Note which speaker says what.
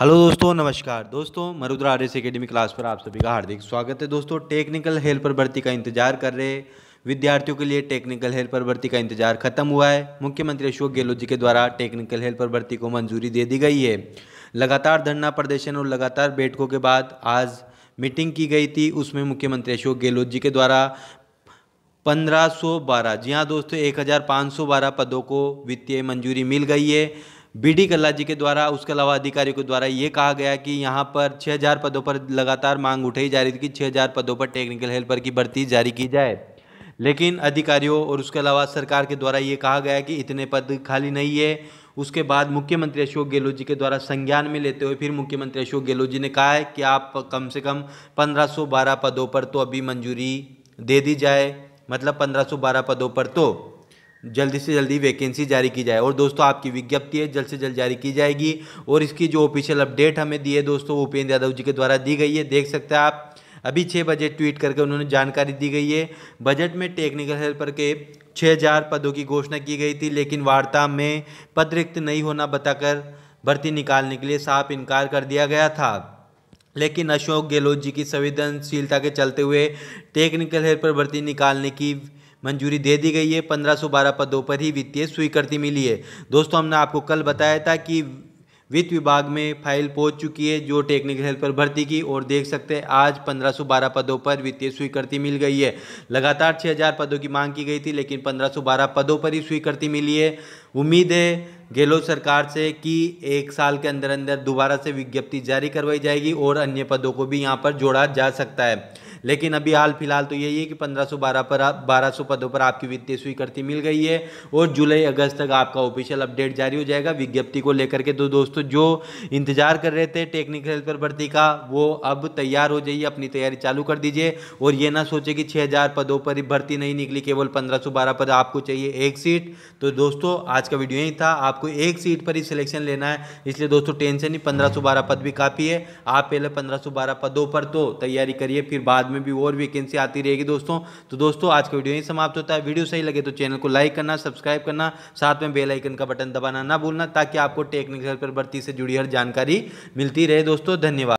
Speaker 1: hello दोस्तों नमस्कार दोस्तों मरुद्रा आर एस अकेडमी क्लास पर आप सभी का हार्दिक स्वागत है दोस्तों टेक्निकल हेल्पर भर्ती का इंतजार कर रहे विद्यार्थियों के लिए टेक्निकल हेल्पर भर्ती का इंतजार खत्म हुआ है मुख्यमंत्री अशोक गहलोत जी के द्वारा टेक्निकल हेल्पर भर्ती को मंजूरी दे दी गई है लगातार धरना प्रदर्शन और लगातार बैठकों के बाद आज मीटिंग की गई थी उसमें मुख्यमंत्री अशोक गहलोत जी के द्वारा पंद्रह सौ बारह जी हाँ दोस्तों एक हज़ार पाँच सौ बारह पदों को वित्तीय मंजूरी मिल गई है बी डी कल्ला जी के द्वारा उसके अलावा अधिकारियों के द्वारा ये कहा गया कि यहाँ पर 6000 पदों पर लगातार मांग उठाई जा रही थी कि 6000 पदों पर टेक्निकल हेल्पर की भर्ती जारी की जाए लेकिन अधिकारियों और उसके अलावा सरकार के द्वारा ये कहा गया कि इतने पद खाली नहीं है उसके बाद मुख्यमंत्री अशोक गहलोत जी के द्वारा संज्ञान में लेते हुए फिर मुख्यमंत्री अशोक गहलोत जी ने कहा है कि आप कम से कम पंद्रह पदों पर तो अभी मंजूरी दे दी जाए मतलब पंद्रह पदों पर तो जल्दी से जल्दी वैकेंसी जारी की जाए और दोस्तों आपकी विज्ञप्ति है जल्द से जल्द जारी की जाएगी और इसकी जो ऑफिशियल अपडेट हमें दी है दोस्तों उपेंद्र यादव जी के द्वारा दी गई है देख सकते हैं आप अभी छः बजे ट्वीट करके उन्होंने जानकारी दी गई है बजट में टेक्निकल हेल्पर के छः हजार पदों की घोषणा की गई थी लेकिन वार्ता में पद रिक्त नहीं होना बताकर भर्ती निकालने के लिए साफ इनकार कर दिया गया था लेकिन अशोक गहलोत जी की संवेदनशीलता के चलते हुए टेक्निकल हेल्पर भर्ती निकालने की मंजूरी दे दी गई है बारह पदों पर ही वित्तीय स्वीकृति मिली है दोस्तों हमने आपको कल बताया था कि वित्त विभाग में फाइल पहुंच चुकी है जो टेक्निकल हेल्पर भर्ती की और देख सकते हैं आज 1512 पदों पर वित्तीय स्वीकृति मिल गई है लगातार 6000 पदों की मांग की गई थी लेकिन 1512 पदों पर ही स्वीकृति मिली है उम्मीद है गहलोत सरकार से कि एक साल के अंदर अंदर दोबारा से विज्ञप्ति जारी करवाई जाएगी और अन्य पदों को भी यहाँ पर जोड़ा जा सकता है लेकिन अभी हाल फिलहाल तो यही है कि पंद्रह पर बारह पदों पर आपकी वित्तीय स्वीकृति मिल गई है और जुलाई अगस्त तक आपका ऑफिशियल अपडेट जारी हो जाएगा विज्ञप्ति को लेकर के तो दोस्तों जो इंतजार कर रहे थे टेक्निकल हेल्पर भर्ती का वो अब तैयार हो जाइए अपनी तैयारी चालू कर दीजिए और ये ना सोचे कि छः पदों पर भर्ती नहीं निकली केवल पंद्रह पर आपको चाहिए एक सीट तो दोस्तों आज का वीडियो यही था आपको एक सीट पर ही सिलेक्शन लेना है इसलिए दोस्तों टेंशन नहीं पंद्रह पद भी काफ़ी है आप पहले पंद्रह पदों पर तो तैयारी करिए फिर बाद बाद में भी और वैकेंसी आती रहेगी दोस्तों तो दोस्तों आज का वीडियो यही समाप्त होता है वीडियो सही लगे तो चैनल को लाइक करना सब्सक्राइब करना साथ में बेल आइकन का बटन दबाना ना भूलना ताकि आपको टेक्निकल पर भर्ती से जुड़ी हर जानकारी मिलती रहे दोस्तों धन्यवाद